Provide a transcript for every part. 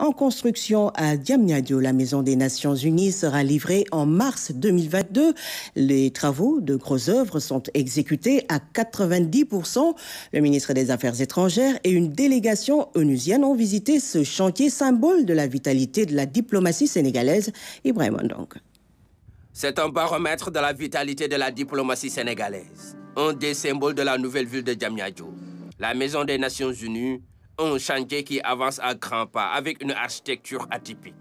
En construction à Diamniadio, la Maison des Nations Unies sera livrée en mars 2022. Les travaux de grosses œuvres sont exécutés à 90%. Le ministre des Affaires étrangères et une délégation onusienne ont visité ce chantier symbole de la vitalité de la diplomatie sénégalaise. Ibrahim donc. C'est un baromètre de la vitalité de la diplomatie sénégalaise, un des symboles de la nouvelle ville de Diamniadio, La Maison des Nations Unies un chantier qui avance à grands pas avec une architecture atypique.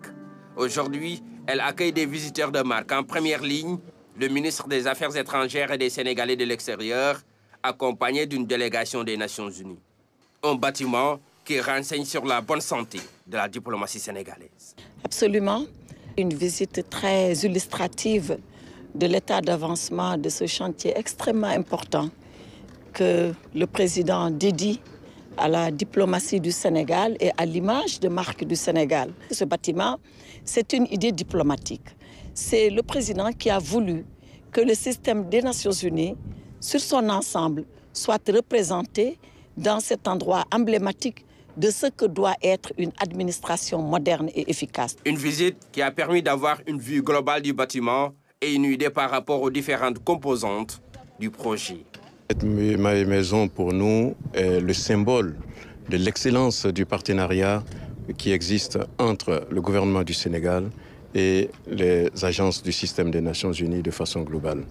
Aujourd'hui, elle accueille des visiteurs de marque. En première ligne, le ministre des Affaires étrangères et des Sénégalais de l'extérieur, accompagné d'une délégation des Nations Unies. Un bâtiment qui renseigne sur la bonne santé de la diplomatie sénégalaise. Absolument. Une visite très illustrative de l'état d'avancement de ce chantier extrêmement important que le président dédie à la diplomatie du Sénégal et à l'image de marque du Sénégal. Ce bâtiment, c'est une idée diplomatique. C'est le président qui a voulu que le système des Nations Unies, sur son ensemble, soit représenté dans cet endroit emblématique de ce que doit être une administration moderne et efficace. Une visite qui a permis d'avoir une vue globale du bâtiment et une idée par rapport aux différentes composantes du projet. Cette maison, pour nous, est le symbole de l'excellence du partenariat qui existe entre le gouvernement du Sénégal et les agences du système des Nations Unies de façon globale.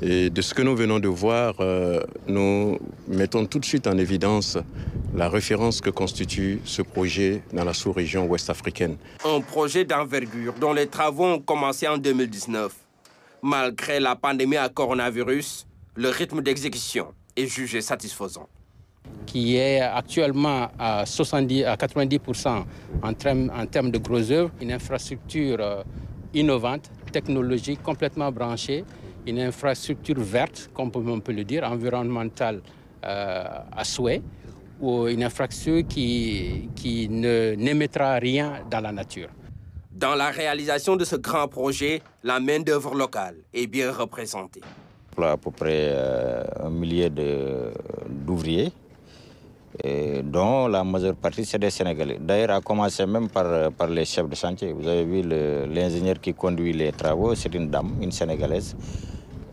Et de ce que nous venons de voir, euh, nous mettons tout de suite en évidence la référence que constitue ce projet dans la sous-région ouest-africaine. Un projet d'envergure dont les travaux ont commencé en 2019. Malgré la pandémie à coronavirus, le rythme d'exécution est jugé satisfaisant. Qui est actuellement à, 70, à 90% en, termes, de gros œuvres, une infrastructure euh, innovante, technologique, complètement branchée, une infrastructure verte, comme on peut le dire, environnementale euh, à souhait, ou une infrastructure qui, qui n'émettra rien dans la nature. Dans la réalisation de ce grand projet, la main-d'œuvre locale est bien représentée à peu près euh, un millier d'ouvriers, dont la majeure partie c'est des Sénégalais. D'ailleurs, à commencer même par, euh, les chefs de chantier. Vous avez vu l'ingénieur qui conduit les travaux, c'est une dame, une Sénégalaise.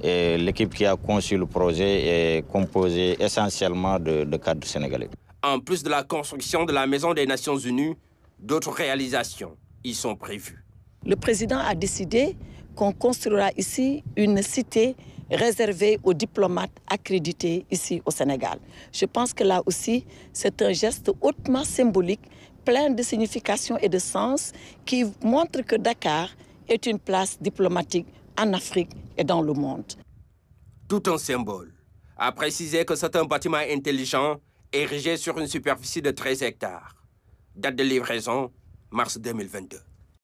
Et l'équipe qui a conçu le projet est composée essentiellement de, de cadres sénégalais. En plus de la construction de la Maison des Nations Unies, d'autres réalisations y sont prévues. Le président a décidé qu'on construira ici une cité réservé aux diplomates accrédités ici au Sénégal. Je pense que là aussi, c'est un geste hautement symbolique, plein de signification et de sens, qui montre que Dakar est une place diplomatique en Afrique et dans le monde. Tout un symbole. a précisé que c'est un bâtiment intelligent érigé sur une superficie de 13 hectares. Date de livraison, mars 2022.